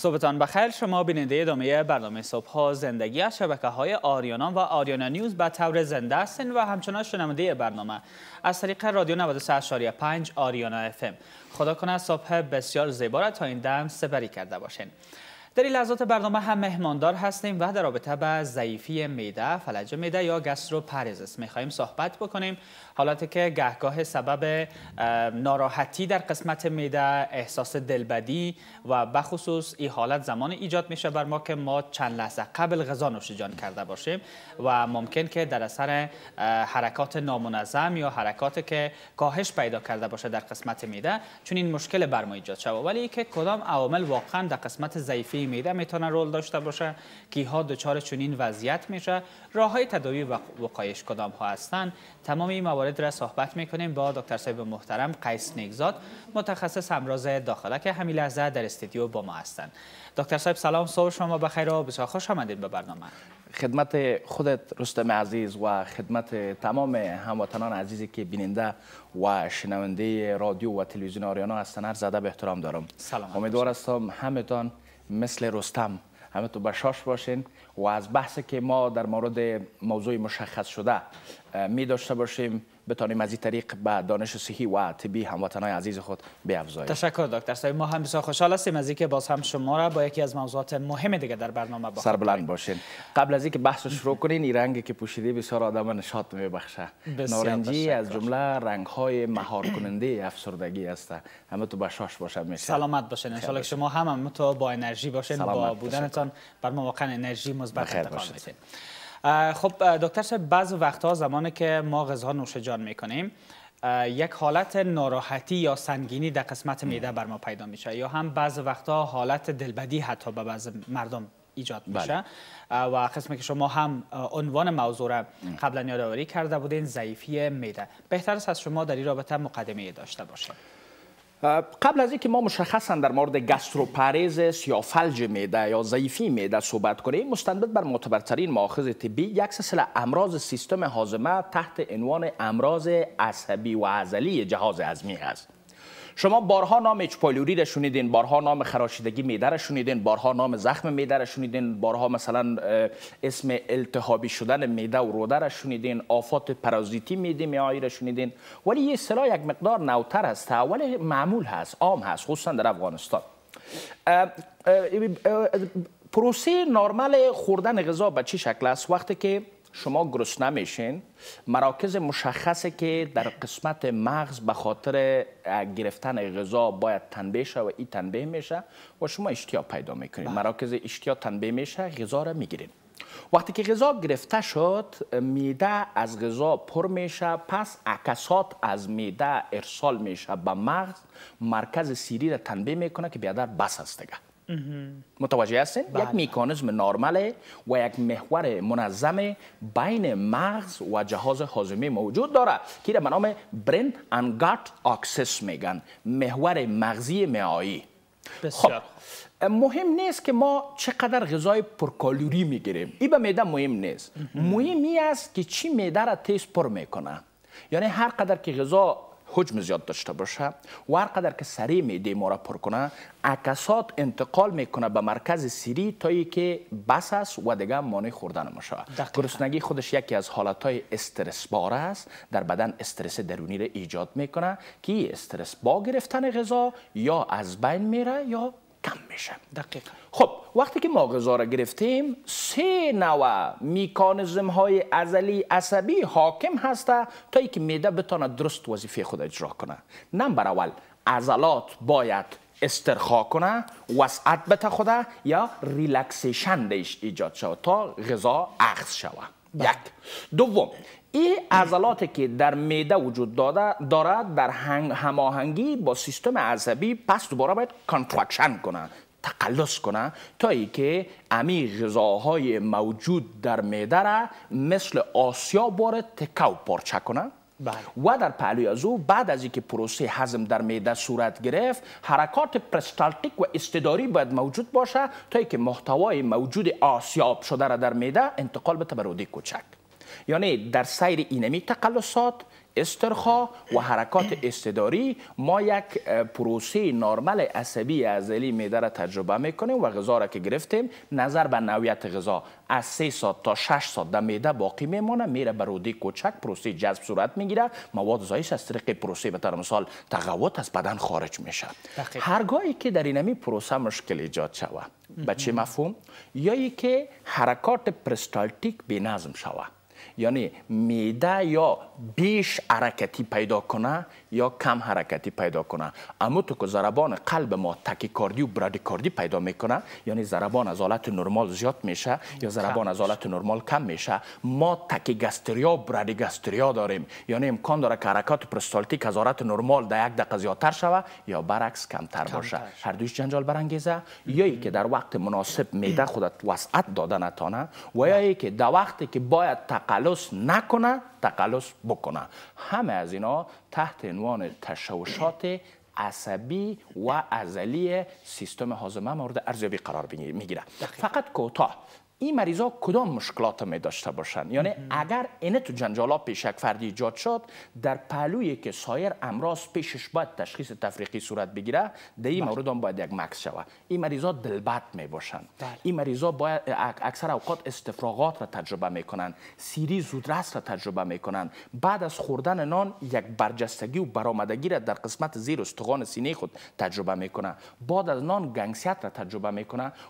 صبحتان بخیر شما بیننده ادامه برنامه صبح ها زندگی از شبکه های آریانا و آریانا نیوز به طور زنده هستین و همچنان شنونده برنامه از طریق رادیو 93.5 آریانا ام خدا کنه صبح بسیار زیبا تا این دم سپری کرده باشین در این لحظات برنامه هم مهماندار هستیم و در رابطه با ضعیفی میده فلج میده یا می خواهیم صحبت بکنیم حالاتی که گهگاه سبب ناراحتی در قسمت میده احساس دلبدی و بخصوص این حالت زمان ایجاد میشه بر ما که ما چند لحظه قبل غذا جان کرده باشیم و ممکن که در اثر حرکات نامنظم یا حرکات که کاهش پیدا کرده باشه در قسمت میده چون این مشکل بر ما ایجاد شود ولی که کدام عوامل واقعا در قسمت ضعیفی میده میتونه رول داشته باشه که ها دچار چنین وضعیت میشه راه های تداوی و وقایش کدام ها هستند تمام این موارد را صحبت میکنیم با دکتر صاحب محترم قیس نگزاد متخصص امراض داخله که همین لحظه در استودیو با ما هستند دکتر صاحب سلام صبح شما بخیر و بسیار خوش آمدید به برنامه خدمت خودت رستم عزیز و خدمت تمام هموطنان عزیزی که بیننده و شنونده رادیو و تلویزیون آریانا هستند زده به احترام دارم سلام امیدوار هستم همتان مثل رستم همه تو بشاش باشین و از بحث که ما در مورد موضوع مشخص شده می داشته باشیم بتانیم از این طریق به دانش صحی و طبی هموطنان عزیز خود بیافزاییم تشکر دکتر صاحب ما هم بسیار خوشحال هستیم از اینکه باز هم شما را با یکی از موضوعات مهم دیگه در برنامه با بلند باشین قبل از اینکه بحث شروع کنین این رنگی که پوشیده بسیار آدم نشاط میبخشه نارنجی از جمله رنگ های مهار کننده افسردگی است همه تو بشاش باشه میشه سلامت باشین ان شما هم, هم تو با انرژی باشین با بودنتان بر ما واقعا انرژی مثبت انتقال خب دکتر صاحب بعض وقتها زمانی که ما غذا نوش جان میکنیم یک حالت ناراحتی یا سنگینی در قسمت میده بر ما پیدا میشه یا هم بعض وقتها حالت دلبدی حتی به بعض مردم ایجاد بله. میشه و قسمی که شما هم عنوان موضوع را قبلا یادآوری کرده بودین ضعیفی میده بهتر است از شما در این رابطه مقدمه داشته باشه. قبل از اینکه ما مشخصا در مورد گاستروپارزس یا فلج معده یا ضعیفی معده صحبت کنیم مستند بر معتبرترین ماخذ طبی یک سلسله امراض سیستم هاضمه تحت عنوان امراض عصبی و عضلی جهاز هضمی است شما بارها نام اچپایلوری را شنیدین بارها نام خراشیدگی میده را شنیدین بارها نام زخم میده را شنیدین بارها مثلا اسم التهابی شدن میده و روده را شنیدین آفات پرازیتی میده میایی را شنیدین ولی یه اصطلاح یک مقدار نوتر هست ولی معمول هست عام هست خصوصا در افغانستان پروسه نرمال خوردن غذا به چه شکل است وقتی که شما گرسنه نمیشین مراکز مشخصی که در قسمت مغز به خاطر گرفتن غذا باید تنبیه شه و این تنبیه میشه و شما اشتیا پیدا میکنید بله. مراکز اشتیاق تنبیه میشه غذا را میگیرین وقتی که غذا گرفته شد میده از غذا پر میشه پس عکسات از میده ارسال میشه به مغز مرکز سیری را تنبیه میکنه که بیادر بس است متوجه هستین یک بله. میکانیزم نرمال و یک محور منظم بین مغز و جهاز هاضمه موجود داره که به نام برین انگارت آکسس میگن محور مغزی معایی بسیار خب، مهم نیست که ما چقدر غذای پرکالوری میگیریم این به میده مهم نیست مهم است که چی میده را تیز پر میکنه یعنی هر قدر که غذا حجم زیاد داشته باشه و هر قدر که سری میده ما را پر کنه عکسات انتقال میکنه به مرکز سری تا که بس است و دیگه مانع خوردن ما شود گرسنگی خودش یکی از حالت های استرس بار است در بدن استرس درونی را ایجاد میکنه که استرس با گرفتن غذا یا از بین میره یا کم میشه دقیقا خب وقتی که ما غذا را گرفتیم سه نوع میکانزم های ازلی عصبی حاکم هسته تا که میده بتانه درست وظیفه خود اجرا کنه نمبر اول عضلات باید استرخا کنه وسعت بته خوده یا ریلکسیشن ایجاد شود تا غذا اخذ شود یک بله. دوم این عضلاتی که در میده وجود دارد در هماهنگی با سیستم عصبی پس دوباره باید کانترکشن کنه تقلص کنه تا ای که امی غذاهای موجود در میده را مثل آسیا بار تکاو پارچه کنه بله. و در او بعد از اینکه پروسه هضم در معده صورت گرفت حرکات پرستالتیک و استداری باید موجود باشه تا اینکه محتوای موجود آسیاب شده را در میده انتقال به تبرودی کوچک یعنی در سیر اینمی تقلصات استرخا و حرکات استداری ما یک پروسه نرمال عصبی عضلی معده را تجربه میکنیم و غذا را که گرفتیم نظر به نویت غذا از 3 ساعت تا 6 ساعت در معده باقی میمانه میره به روده کوچک پروسه جذب صورت میگیره مواد زایش از طریق پروسه به طور مثال تقوت از بدن خارج میشه هرگاهی که در اینمی پروسه مشکل ایجاد شود به چه مفهوم یا که حرکات پرستالتیک بی‌نظم شود یعنی میده یا بیش حرکتی پیدا کنه یا کم حرکتی پیدا کنه اما تو که ضربان قلب ما تکیکاردی و برادیکاردی پیدا میکنه یعنی ضربان از حالت نرمال زیاد میشه یا ضربان از حالت نرمال کم میشه ما تکیگاستریا و برادیگاستریا داریم یعنی امکان داره که حرکات پرستالتیک از حالت نرمال در یک دقیقه زیادتر شوه یا برعکس کمتر باشه هر دوش جنجال برانگیزه یا که در وقت مناسب میده خودت وسعت داده نتانه و یا که در وقتی که باید تقلص نکنه تقلص بکنه همه از اینا تحت عنوان تشوشات عصبی و ازلی سیستم هاضمه مورد ارزیابی قرار میگیره فقط کوتاه این مریض ها کدام مشکلات می داشته باشند یعنی اگر اینه تو جنجالا یک فردی ایجاد شد در پلوی که سایر امراض پیشش باید تشخیص تفریقی صورت بگیره در این بله. مورد هم باید یک مکس شود این مریض ها دلبت می باشند بله. این مریض ها باید اکثر اوقات استفراغات را تجربه می کنند سیری زودرس را تجربه می بعد از خوردن نان یک برجستگی و برآمدگی را در قسمت زیر استخوان سینه خود تجربه می کنند بعد از نان گنگسیت را تجربه می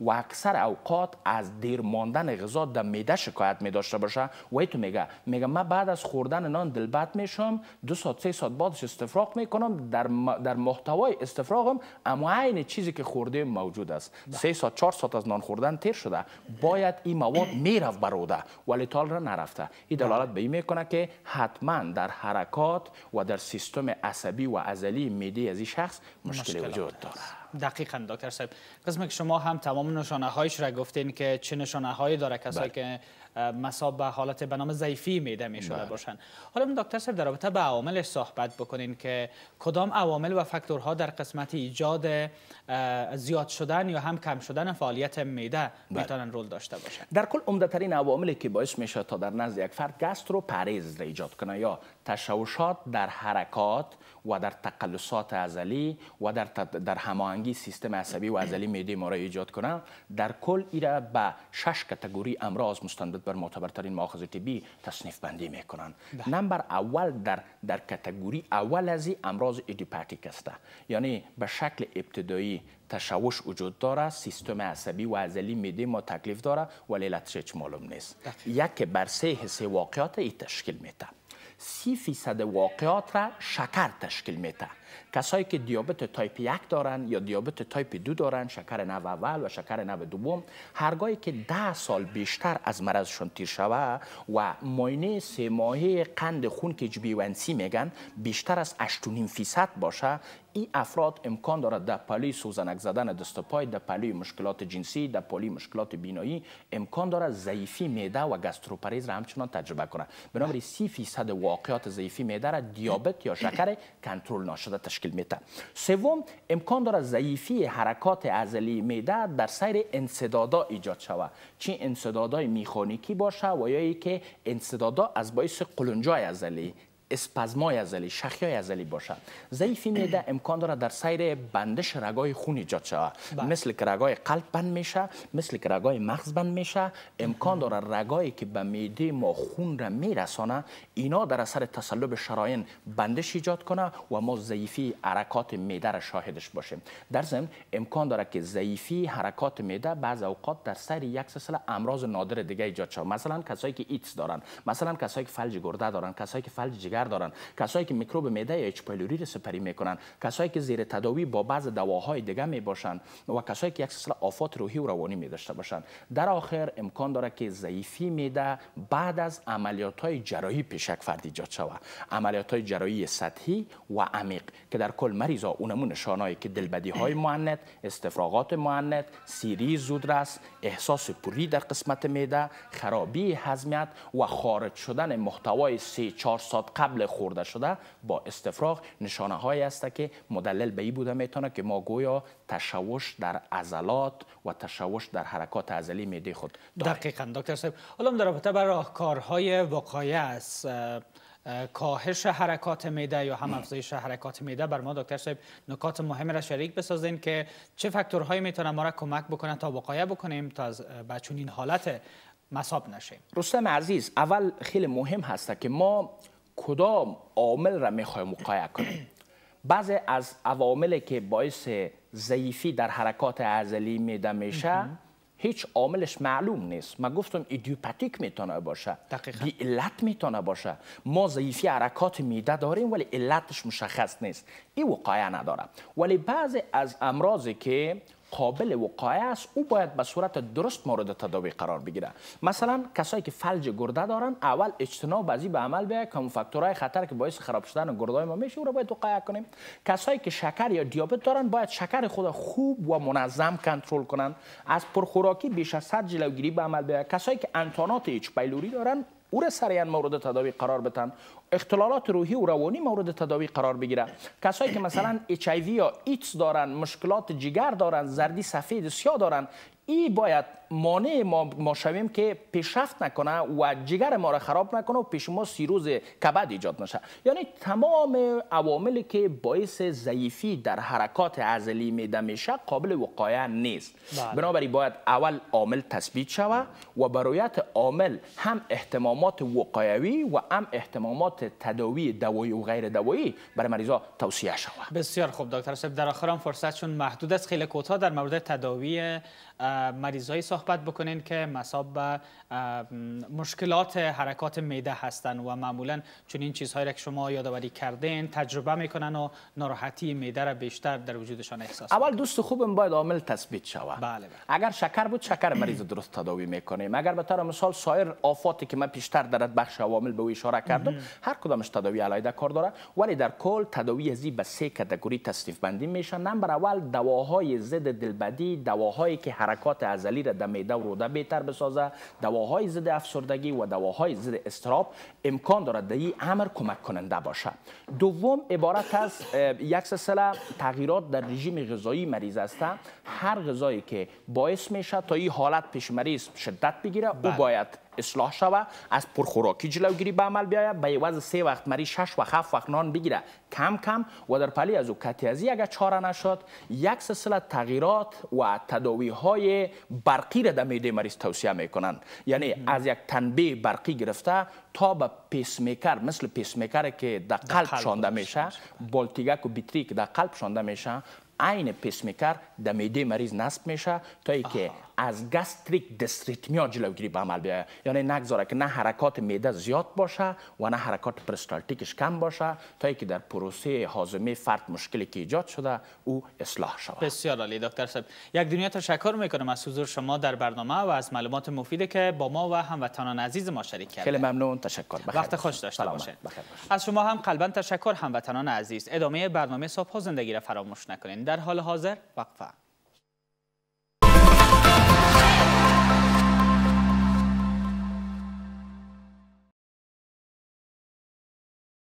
و اکثر اوقات از دیر ماندن غذا در میده شکایت می داشته باشه و تو میگه میگه من بعد از خوردن نان دلبت میشم دو ساعت سه ساعت بعدش استفراغ میکنم در م... در محتوای استفراغم اما عین چیزی که خورده موجود است بله. سه ساعت چهار ساعت از نان خوردن تیر شده باید این مواد میرفت بروده ولی تال را نرفته این بله. دلالت به این میکنه که حتما در حرکات و در سیستم عصبی و عضلی میده از این شخص مشکل وجود دارد. دقیقا دکتر صاحب قسم که شما هم تمام نشانه هایش را گفتین که چه نشانه هایی داره کسایی بله. که مساب به حالت به نام ضعیفی میده می شده بله. باشند حالا دکتر صاحب در رابطه به عوامل صحبت بکنین که کدام عوامل و فاکتورها در قسمت ایجاد زیاد شدن یا هم کم شدن فعالیت میده بله. میتونن رول داشته باشند در کل عمدهترین عواملی که باعث میشه تا در نزد یک فرد گاسترو پریز ایجاد کنه یا تشوشات در حرکات و در تقلصات عضلی و در در هماهنگی سیستم عصبی و عضلی معده ما را ایجاد کنه در کل ایرا به شش کاتگوری امراض مستند بر معتبرترین ماخذ طبی تصنیف بندی میکنن بله. نمبر اول در در کتگوری اول از امراض ایدیپاتیک است یعنی به شکل ابتدایی تشوش وجود داره سیستم عصبی و عضلی میده ما تکلیف داره ولی هیچ معلوم نیست یک بر سه حسه واقعات ای تشکیل میده سی فیصد واقعات را شکر تشکیل میده کسایی که دیابت تایپ یک دارن یا دیابت تایپ دو دارن شکر نو اول و شکر نو دوم هرگاهی که ده سال بیشتر از مرضشون تیر شوه و ماینه سه ماهه قند خون که ونسی میگن بیشتر از 8.5 فیصد باشه این افراد امکان دارد در پلی سوزنک زدن دستپای پای در پلی مشکلات جنسی در پلی مشکلات بینایی امکان دارد ضعیفی معده و گاستروپریز را همچنان تجربه کنند بنابراین 30 فیصد واقعات ضعیفی معده را دیابت یا شکر کنترل ناشده تشکیل میده سوم امکان داره ضعیفی حرکات عزلی میده در سیر انسدادا ایجاد شود چی انسدادای میخانیکی باشه و یا که انسدادا از باعث قلنجای عضله اسپازمای ازلی شخیای ازلی باشه ضعیفی میده امکان داره در سیر بندش رگای خون ایجاد شود بله. مثل که رگای قلب بند میشه مثل که رگای مغز بند میشه امکان داره رگایی که به میده ما خون را میرسانه اینا در اثر تسلب شراین بندش ایجاد کنه و ما ضعیفی حرکات میده را شاهدش باشیم در ضمن امکان داره که ضعیفی حرکات میده بعض اوقات در سر یک سلسله امراض نادر دیگه ایجاد مثلا کسایی که ایتس دارن مثلا کسایی که فلج گرده دارن کسایی که فلج جگر کسایی که میکروب معده یا پایلوری رو سپری میکنن کسایی که زیر تداوی با بعض دواهای دیگه میباشن و کسایی که یک سلسله آفات روحی و روانی داشته باشن در آخر امکان داره که ضعیفی میده بعد از عملیات های جراحی پیشک فردی ایجاد شود عملیات های جراحی سطحی و عمیق که در کل مریضا اونمون نشانایی که دلبدی های معنت استفراغات معنت سیری زودرس احساس پوری در قسمت معده خرابی هضمیت و خارج شدن محتوای 3 4 ساعت قبل خورده شده با استفراغ نشانه هایی است که مدلل به این بوده میتونه که ما گویا تشوش در عضلات و تشوش در حرکات عضلی میده خود دقیقاً دقیقا دکتر صاحب حالا در رابطه بر راهکارهای وقایه است کاهش حرکات میده یا هم افزایش حرکات میده بر ما دکتر صاحب نکات مهم را شریک بسازین که چه فاکتورهایی میتونه ما را کمک بکنه تا وقایه بکنیم تا از بچون این حالت مصاب نشیم رستم عزیز اول خیلی مهم هست که ما کدام عامل را میخوایم وقایه کنیم بعضی از عواملی که باعث ضعیفی در حرکات عضلی میده میشه هیچ عاملش معلوم نیست من گفتم ایدیوپاتیک میتونه باشه بی علت میتونه باشه ما ضعیفی حرکات میده داریم ولی علتش مشخص نیست این وقایع نداره ولی بعضی از امراضی که قابل وقایه است او باید به صورت درست مورد تداوی قرار بگیره مثلا کسایی که فلج گرده دارن اول اجتناب از به عمل بیای که فاکتورهای خطر که باعث خراب شدن گرده ما میشه او را باید وقایه کنیم کسایی که شکر یا دیابت دارن باید شکر خود خوب و منظم کنترل کنن از پرخوراکی بیش از حد جلوگیری به عمل بیاید کسایی که انتانات اچ پایلوری دارن او را مورد تداوی قرار بتن اختلالات روحی و روانی مورد تداوی قرار بگیره کسایی که مثلا اچ یا ایتس دارن مشکلات جگر دارن زردی سفید سیا دارن ای باید مانع ما, شویم که پیشرفت نکنه و جگر ما را خراب نکنه و پیش ما روز کبد ایجاد نشه یعنی تمام عواملی که باعث ضعیفی در حرکات عضلی میده میشه قابل وقایه نیست بله. بنابراین باید اول عامل تثبیت شوه و برایت عامل هم احتمامات وقایوی و هم احتمامات تداوی دوایی و غیر دوایی برای مریضا توصیه شود بسیار خوب دکتر صاحب در آخر فرصتشون محدود است خیلی کوتاه در مورد تداوی مریضای صحبت بکنین که مصاب به مشکلات حرکات میده هستند و معمولا چون این چیزهایی را که شما یادآوری کردین تجربه میکنن و ناراحتی میده را بیشتر در وجودشان احساس اول دوست خوبم باید عامل تثبیت شود بله, بله اگر شکر بود شکر مریض درست تداوی میکنیم اگر به طور مثال سایر آفاتی که من پیشتر در بخش عوامل به او اشاره کردم هر کدامش تداوی علایده کار داره ولی در کل تداوی ازی به سه کاتگوری تصنیف بندی میشه نمبر اول دواهای ضد دلبدی دواهایی که حرکات عضلی را میده و روده بهتر بسازه دواهای ضد افسردگی و دواهای ضد استراب امکان دارد در این امر کمک کننده باشه دوم عبارت از یک سلسله تغییرات در رژیم غذایی مریض است هر غذایی که باعث میشه تا این حالت پیش مریض شدت بگیره او بله. باید اصلاح شوه از پرخوراکی جلوگیری به عمل بیاید به عوض سه وقت مری شش و هفت وقت نان بگیره کم کم و در پلی از او کتیازی اگر چاره نشد یک سلسله تغییرات و تداوی های برقی را در میده مریض توصیه میکنن یعنی از یک تنبیه برقی گرفته تا به میکر مثل میکر که در قلب شانده میشه بالتیگک و بیتریک در قلب شانده میشه عین در میده مریض نصب میشه تا که از گستریک دستریتمیا جلوگیری به عمل بیاید یعنی نگذاره که نه حرکات میده زیاد باشه و نه حرکات پرستالتیکش کم باشه تا که در پروسه هاضمه فرد مشکلی که ایجاد شده او اصلاح شود بسیار عالی دکتر صاحب یک دنیا تشکر میکنم از حضور شما در برنامه و از معلومات مفیدی که با ما و هموطنان عزیز ما شریک کردید خیلی ممنون تشکر بخیر وقت خوش داشته باشید از شما هم قلبا تشکر هموطنان عزیز ادامه برنامه صبح زندگی را فراموش نکنید در حال حاضر وقفه